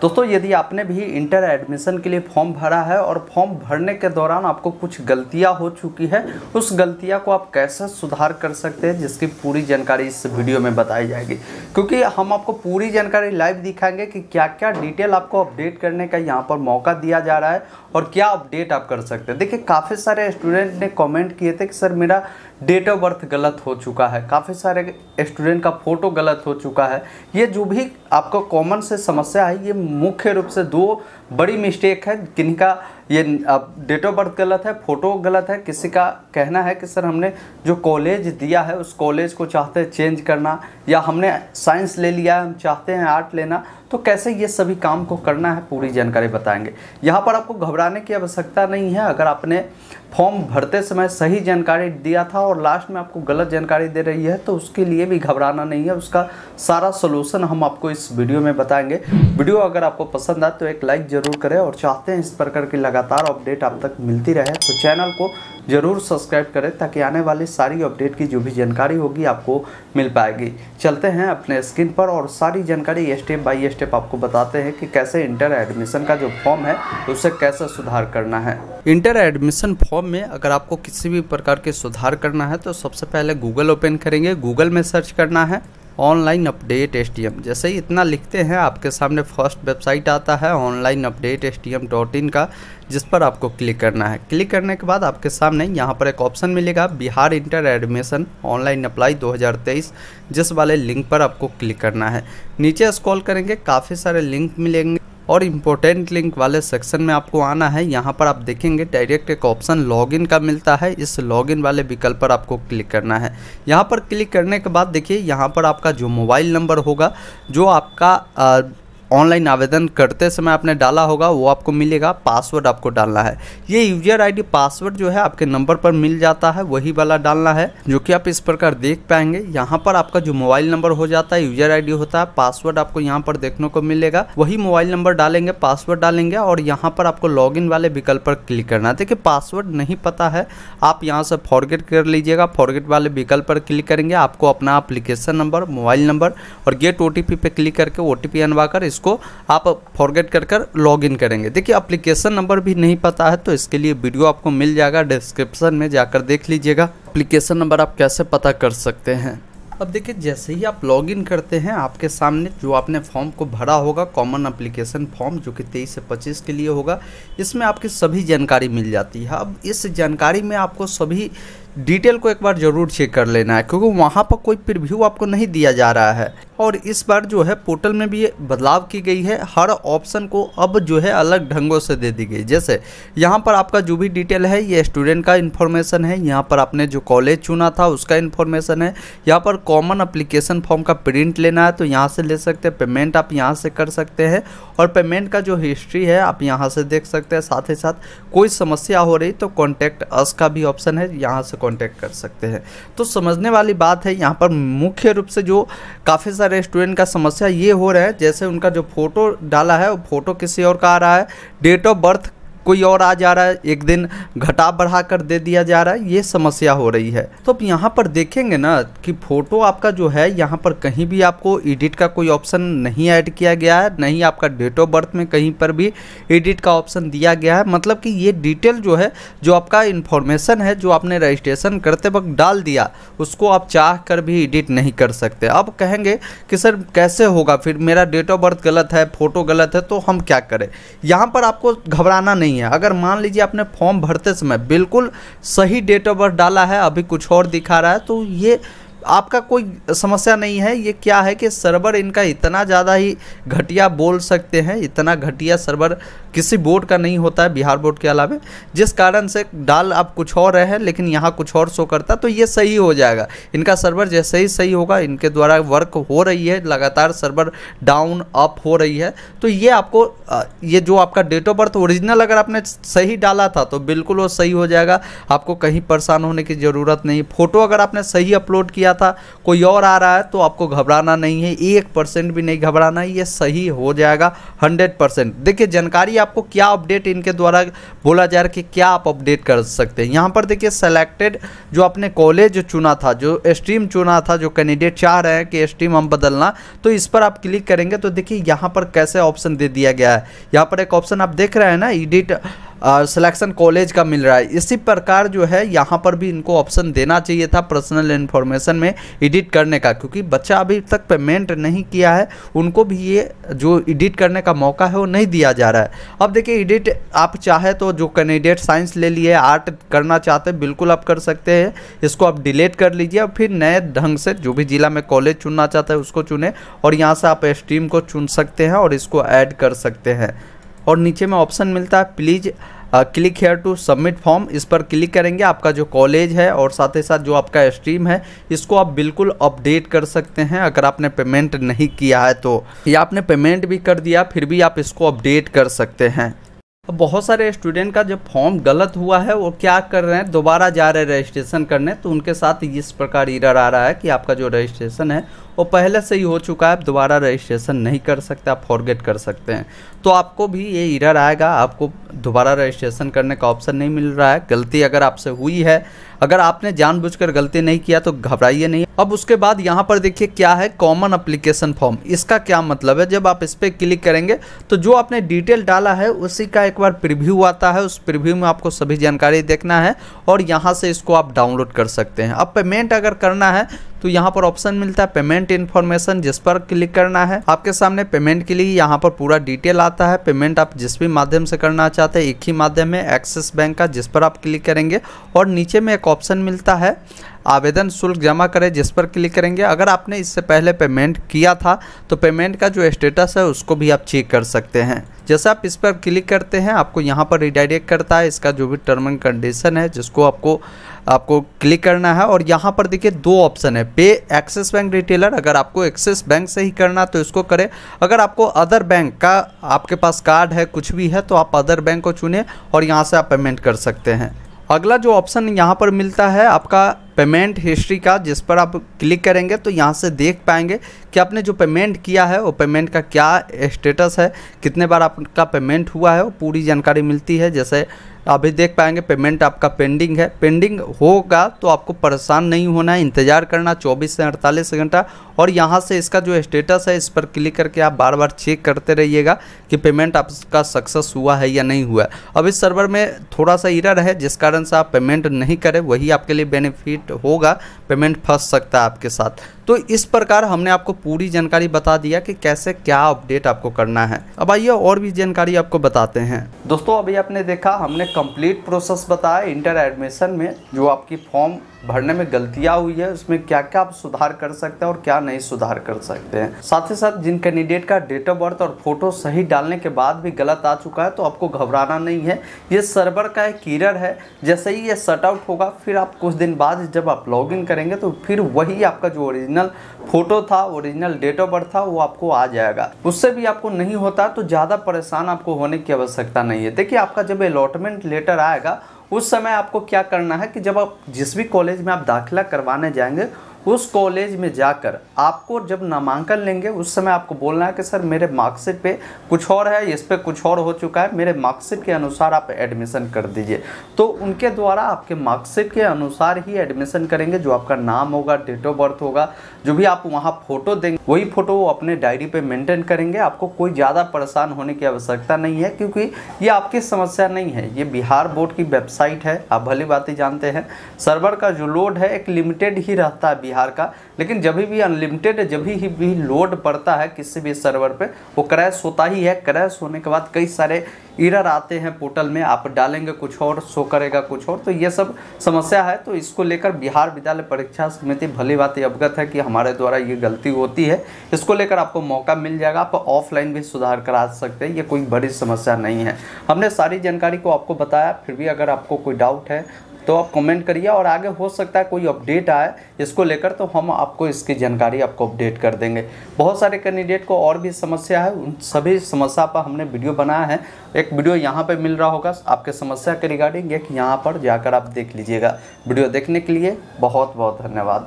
दोस्तों यदि आपने भी इंटर एडमिशन के लिए फॉर्म भरा है और फॉर्म भरने के दौरान आपको कुछ गलतियां हो चुकी है उस गलतियां को आप कैसे सुधार कर सकते हैं जिसकी पूरी जानकारी इस वीडियो में बताई जाएगी क्योंकि हम आपको पूरी जानकारी लाइव दिखाएंगे कि क्या क्या डिटेल आपको अपडेट करने का यहाँ पर मौका दिया जा रहा है और क्या अपडेट आप कर सकते हैं देखिए काफ़ी सारे स्टूडेंट ने कॉमेंट किए थे कि सर मेरा डेट ऑफ बर्थ गलत हो चुका है काफ़ी सारे स्टूडेंट का फ़ोटो गलत हो चुका है ये जो भी आपका कॉमन से समस्या है ये मुख्य रूप से दो बड़ी मिस्टेक है जिनका ये डेट ऑफ बर्थ गलत है फ़ोटो गलत है किसी का कहना है कि सर हमने जो कॉलेज दिया है उस कॉलेज को चाहते हैं चेंज करना या हमने साइंस ले लिया है हम चाहते हैं आर्ट लेना तो कैसे ये सभी काम को करना है पूरी जानकारी बताएंगे यहाँ पर आपको घबराने की आवश्यकता नहीं है अगर आपने फॉर्म भरते समय सही जानकारी दिया था और लास्ट में आपको गलत जानकारी दे रही है तो उसके लिए भी घबराना नहीं है उसका सारा सोल्यूशन हम आपको इस वीडियो में बताएंगे वीडियो अगर आपको पसंद आए तो एक लाइक ज़रूर करें और चाहते हैं इस प्रकार की लगा लगातार अपडेट आप तक मिलती रहे तो चैनल को ज़रूर सब्सक्राइब करें ताकि आने वाली सारी अपडेट की जो भी जानकारी होगी आपको मिल पाएगी चलते हैं अपने स्क्रीन पर और सारी जानकारी स्टेप बाय स्टेप आपको बताते हैं कि कैसे इंटर एडमिशन का जो फॉर्म है उसे कैसे सुधार करना है इंटर एडमिशन फॉर्म में अगर आपको किसी भी प्रकार के सुधार करना है तो सबसे पहले गूगल ओपन करेंगे गूगल में सर्च करना है ऑनलाइन अपडेट एस जैसे ही इतना लिखते हैं आपके सामने फर्स्ट वेबसाइट आता है ऑनलाइन अपडेट एस का जिस पर आपको क्लिक करना है क्लिक करने के बाद आपके सामने यहाँ पर एक ऑप्शन मिलेगा Bihar inter admission online apply 2023 जिस वाले लिंक पर आपको क्लिक करना है नीचे स्क्रॉल करेंगे काफ़ी सारे लिंक मिलेंगे और इम्पोर्टेंट लिंक वाले सेक्शन में आपको आना है यहाँ पर आप देखेंगे डायरेक्ट एक ऑप्शन लॉगिन का मिलता है इस लॉगिन वाले विकल्प पर आपको क्लिक करना है यहाँ पर क्लिक करने के बाद देखिए यहाँ पर आपका जो मोबाइल नंबर होगा जो आपका ऑनलाइन आवेदन करते समय आपने डाला होगा वो आपको मिलेगा पासवर्ड आपको डालना है ये यूजर आईडी पासवर्ड जो है आपके नंबर पर मिल जाता है वही वाला डालना है जो कि आप इस प्रकार देख पाएंगे यहाँ पर आपका जो मोबाइल नंबर हो जाता है यूजर आईडी होता है पासवर्ड आपको यहाँ पर देखने को मिलेगा वही मोबाइल नंबर डालेंगे पासवर्ड डालेंगे और यहाँ पर आपको लॉग वाले विकल्प पर क्लिक करना है देखिए पासवर्ड नहीं पता है आप यहाँ से फॉरगेट कर लीजिएगा फॉरगेट वाले विकल्प पर क्लिक करेंगे आपको अपना अप्लीकेशन नंबर मोबाइल नंबर और गेट ओ पे क्लिक करके ओ टी पी कर इस इसको आप फॉरगेट कर कर लॉग इन करेंगे देखिए अप्लीकेशन नंबर भी नहीं पता है तो इसके लिए वीडियो आपको मिल जाएगा डिस्क्रिप्शन में जाकर देख लीजिएगा अप्लीकेशन नंबर आप कैसे पता कर सकते हैं अब देखिए जैसे ही आप लॉगिन करते हैं आपके सामने जो आपने फॉर्म को भरा होगा कॉमन अप्लीकेशन फॉर्म जो कि तेईस से पच्चीस के लिए होगा इसमें आपकी सभी जानकारी मिल जाती है अब इस जानकारी में आपको सभी डिटेल को एक बार ज़रूर चेक कर लेना है क्योंकि वहाँ पर कोई प्रिव्यू आपको नहीं दिया जा रहा है और इस बार जो है पोर्टल में भी बदलाव की गई है हर ऑप्शन को अब जो है अलग ढंगों से दे दी गई जैसे यहाँ पर आपका जो भी डिटेल है ये स्टूडेंट का इन्फॉर्मेशन है यहाँ पर आपने जो कॉलेज चुना था उसका इन्फॉर्मेशन है यहाँ पर कॉमन अप्लीकेशन फॉर्म का प्रिंट लेना है तो यहाँ से ले सकते हैं पेमेंट आप यहाँ से कर सकते हैं और पेमेंट का जो हिस्ट्री है आप यहाँ से देख सकते हैं साथ ही साथ कोई समस्या हो रही तो कॉन्टैक्ट अस का भी ऑप्शन है यहाँ से कॉन्टैक्ट कर सकते हैं तो समझने वाली बात है यहाँ पर मुख्य रूप से जो काफ़ी सारे सारे स्टूडेंट का समस्या ये हो रहा है जैसे उनका जो फोटो डाला है वो फोटो किसी और का आ रहा है डेट ऑफ बर्थ कोई और आ जा रहा है एक दिन घटा बढ़ा कर दे दिया जा रहा है ये समस्या हो रही है तो अब यहाँ पर देखेंगे ना कि फ़ोटो आपका जो है यहाँ पर कहीं भी आपको एडिट का कोई ऑप्शन नहीं ऐड किया गया है नहीं आपका डेट ऑफ बर्थ में कहीं पर भी एडिट का ऑप्शन दिया गया है मतलब कि ये डिटेल जो है जो आपका इन्फॉर्मेशन है जो आपने रजिस्ट्रेशन करते वक्त डाल दिया उसको आप चाह कर भी एडिट नहीं कर सकते अब कहेंगे कि सर कैसे होगा फिर मेरा डेट ऑफ बर्थ गलत है फ़ोटो गलत है तो हम क्या करें यहाँ पर आपको घबराना नहीं नहीं है अगर मान लीजिए आपने फॉर्म भरते समय बिल्कुल सही डेट ऑफ बर्थ डाला है अभी कुछ और दिखा रहा है तो ये आपका कोई समस्या नहीं है ये क्या है कि सर्वर इनका इतना ज़्यादा ही घटिया बोल सकते हैं इतना घटिया सर्वर किसी बोर्ड का नहीं होता है बिहार बोर्ड के अलावा जिस कारण से डाल आप कुछ और है लेकिन यहाँ कुछ और शो करता तो ये सही हो जाएगा इनका सर्वर जैसे ही सही होगा इनके द्वारा वर्क हो रही है लगातार सर्वर डाउन अप हो रही है तो ये आपको ये जो आपका डेट ऑफ बर्थ ओरिजिनल अगर आपने सही डाला था तो बिल्कुल वो सही हो जाएगा आपको कहीं परेशान होने की ज़रूरत नहीं फ़ोटो अगर आपने सही अपलोड किया था कोई और आ रहा है तो आपको घबराना नहीं है एक परसेंट भी नहीं घबराना ये सही हो जाएगा हंड्रेड परसेंट देखिए जानकारी आपको क्या अपडेट इनके द्वारा बोला जा रहा है कि क्या आप अपडेट कर सकते हैं यहाँ पर देखिए सेलेक्टेड जो आपने कॉलेज चुना था जो स्ट्रीम चुना था जो कैंडिडेट चाह रहे हैं कि स्ट्रीम हम बदलना तो इस पर आप क्लिक करेंगे तो देखिए यहाँ पर कैसे ऑप्शन दे दिया गया है यहाँ पर एक ऑप्शन आप देख रहे हैं ना इडिट सिलेक्शन कॉलेज का मिल रहा है इसी प्रकार जो है यहाँ पर भी इनको ऑप्शन देना चाहिए था पर्सनल इन्फॉर्मेशन में एडिट करने का क्योंकि बच्चा अभी तक पेमेंट नहीं किया है उनको भी ये जो एडिट करने का मौका है वो नहीं दिया जा रहा है अब देखिए एडिट आप चाहे तो जो कैंडिडेट साइंस ले लिए आर्ट करना चाहते हैं बिल्कुल आप कर सकते हैं इसको आप डिलीट कर लीजिए और फिर नए ढंग से जो भी ज़िला में कॉलेज चुनना चाहता है उसको चुने और यहाँ से आप स्ट्रीम को चुन सकते हैं और इसको ऐड कर सकते हैं और नीचे में ऑप्शन मिलता है please click here to submit form इस पर क्लिक करेंगे आपका जो कॉलेज है और साथ ही साथ जो आपका स्ट्रीम है इसको आप बिल्कुल अपडेट कर सकते हैं अगर आपने पेमेंट नहीं किया है तो या आपने पेमेंट भी कर दिया फिर भी आप इसको अपडेट कर सकते हैं बहुत सारे स्टूडेंट का जो फॉर्म गलत हुआ है वो क्या कर रहे हैं दोबारा जा रहे हैं रजिस्ट्रेशन करने तो उनके साथ इस प्रकार इरर आ रहा है कि आपका जो रजिस्ट्रेशन है वो पहले से ही हो चुका है आप दोबारा रजिस्ट्रेशन नहीं कर सकते आप फॉरगेट कर सकते हैं तो आपको भी ये इरर आएगा आपको दोबारा रजिस्ट्रेशन करने का ऑप्शन नहीं मिल रहा है गलती अगर आपसे हुई है अगर आपने जानबूझकर गलती नहीं किया तो घबराइए नहीं अब उसके बाद यहाँ पर देखिए क्या है कॉमन अप्लीकेशन फॉर्म इसका क्या मतलब है जब आप इस पर क्लिक करेंगे तो जो आपने डिटेल डाला है उसी का एक बार प्रिव्यू आता है उस प्रिव्यू में आपको सभी जानकारी देखना है और यहाँ से इसको आप डाउनलोड कर सकते हैं अब पेमेंट अगर करना है तो यहाँ पर ऑप्शन मिलता है पेमेंट इन्फॉर्मेशन जिस पर क्लिक करना है आपके सामने पेमेंट के लिए यहाँ पर पूरा डिटेल आता है पेमेंट आप जिस भी माध्यम से करना चाहते हैं एक ही माध्यम है एक्सिस बैंक का जिस पर आप क्लिक करेंगे और नीचे में एक ऑप्शन मिलता है आवेदन शुल्क जमा करें जिस पर क्लिक करेंगे अगर आपने इससे पहले पेमेंट किया था तो पेमेंट का जो स्टेटस है उसको भी आप चेक कर सकते हैं जैसे आप इस पर क्लिक करते हैं आपको यहाँ पर रिडायरेक्ट करता है इसका जो भी टर्म एंड कंडीशन है जिसको आपको आपको क्लिक करना है और यहाँ पर देखिए दो ऑप्शन है पे एक्सिस बैंक रिटेलर अगर आपको एक्सिस बैंक से ही करना तो इसको करें अगर आपको अदर बैंक का आपके पास कार्ड है कुछ भी है तो आप अदर बैंक को चुने और यहाँ से आप पेमेंट कर सकते हैं अगला जो ऑप्शन यहाँ पर मिलता है आपका पेमेंट हिस्ट्री का जिस पर आप क्लिक करेंगे तो यहाँ से देख पाएंगे कि आपने जो पेमेंट किया है वो पेमेंट का क्या स्टेटस है कितने बार आपका पेमेंट हुआ है वो पूरी जानकारी मिलती है जैसे अभी देख पाएंगे पेमेंट आपका पेंडिंग है पेंडिंग होगा तो आपको परेशान नहीं होना है इंतज़ार करना 24 से 48 घंटा और यहाँ से इसका जो स्टेटस है इस पर क्लिक करके आप बार बार चेक करते रहिएगा कि पेमेंट आपका सक्सेस हुआ है या नहीं हुआ अब इस सर्वर में थोड़ा सा इरर है जिस कारण से आप पेमेंट नहीं करें वही आपके लिए बेनिफिट होगा पेमेंट फंस सकता है आपके साथ तो इस प्रकार हमने आपको पूरी जानकारी बता दिया कि कैसे क्या अपडेट आपको करना है अब आइए और भी जानकारी आपको बताते हैं दोस्तों अभी आपने देखा हमने कंप्लीट प्रोसेस बताया इंटर एडमिशन में जो आपकी फॉर्म भरने में गलतियाँ हुई है उसमें क्या क्या आप सुधार कर सकते हैं और क्या नहीं सुधार कर सकते हैं साथ ही साथ जिन कैंडिडेट का डेट ऑफ बर्थ और फोटो सही डालने के बाद भी गलत आ चुका है तो आपको घबराना नहीं है ये सर्वर का एक किरर है जैसे ही ये सट आउट होगा फिर आप कुछ दिन बाद जब आप लॉग इन करेंगे तो फिर वही आपका जो ओरिजिनल फ़ोटो था ओरिजिनल डेट ऑफ बर्थ था वो आपको आ जाएगा उससे भी आपको नहीं होता तो ज़्यादा परेशान आपको होने की आवश्यकता नहीं है देखिए आपका जब अलॉटमेंट लेटर आएगा उस समय आपको क्या करना है कि जब आप जिस भी कॉलेज में आप दाखिला करवाने जाएंगे उस कॉलेज में जाकर आपको जब नामांकन लेंगे उस समय आपको बोलना है कि सर मेरे मार्कशीट पे कुछ और है इस पर कुछ और हो चुका है मेरे मार्कशीट के अनुसार आप एडमिशन कर दीजिए तो उनके द्वारा आपके मार्कशीट के अनुसार ही एडमिशन करेंगे जो आपका नाम होगा डेट ऑफ बर्थ होगा जो भी आप वहाँ फ़ोटो देंगे वही फ़ोटो वो अपने डायरी पर मेनटेन करेंगे आपको कोई ज़्यादा परेशान होने की आवश्यकता नहीं है क्योंकि ये आपकी समस्या नहीं है ये बिहार बोर्ड की वेबसाइट है आप भली बात ही जानते हैं सर्वर का जो लोड है एक लिमिटेड ही रहता है बिहार का लेकिन जब भी अनलिमिटेड जब भी भी लोड पड़ता है किसी भी सर्वर पे वो क्रैश होता ही है क्रैश होने के बाद कई सारे इरर आते हैं पोर्टल में आप डालेंगे कुछ और शो करेगा कुछ और तो ये सब समस्या है तो इसको लेकर बिहार विद्यालय परीक्षा समिति भली बात अवगत है कि हमारे द्वारा ये गलती होती है इसको लेकर आपको मौका मिल जाएगा आप ऑफलाइन भी सुधार करा सकते हैं ये कोई बड़ी समस्या नहीं है हमने सारी जानकारी को आपको बताया फिर भी अगर आपको कोई डाउट है तो आप कमेंट करिए और आगे हो सकता है कोई अपडेट आए इसको लेकर तो हम आपको इसकी जानकारी आपको अपडेट कर देंगे बहुत सारे कैंडिडेट को और भी समस्या है उन सभी समस्या पर हमने वीडियो बनाया है एक वीडियो यहाँ पर मिल रहा होगा आपके समस्या के रिगार्डिंग एक यहाँ पर जाकर आप देख लीजिएगा वीडियो देखने के लिए बहुत बहुत धन्यवाद